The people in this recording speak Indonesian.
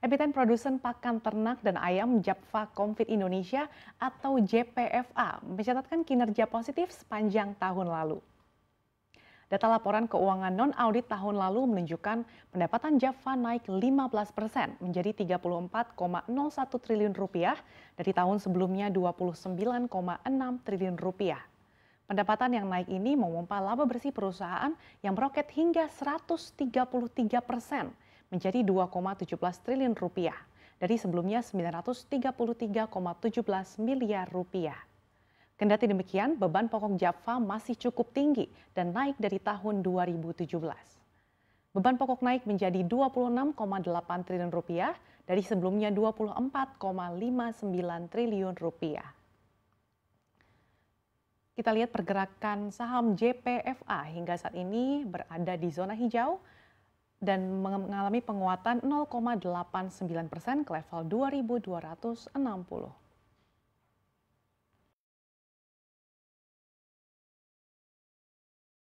emiten produsen pakan ternak dan ayam Japfa Confit Indonesia atau JPFA mencatatkan kinerja positif sepanjang tahun lalu. Data laporan keuangan non-audit tahun lalu menunjukkan pendapatan Java naik 15 persen menjadi 34,01 triliun rupiah dari tahun sebelumnya 29,6 triliun rupiah. Pendapatan yang naik ini memompa laba bersih perusahaan yang meroket hingga 133 persen menjadi 2,17 triliun rupiah dari sebelumnya 933,17 miliar rupiah. Kendati demikian, beban pokok Java masih cukup tinggi dan naik dari tahun 2017. Beban pokok naik menjadi 26,8 triliun rupiah dari sebelumnya 24,59 triliun rupiah. Kita lihat pergerakan saham JPFA hingga saat ini berada di zona hijau dan mengalami penguatan 0,89 persen ke level 2260.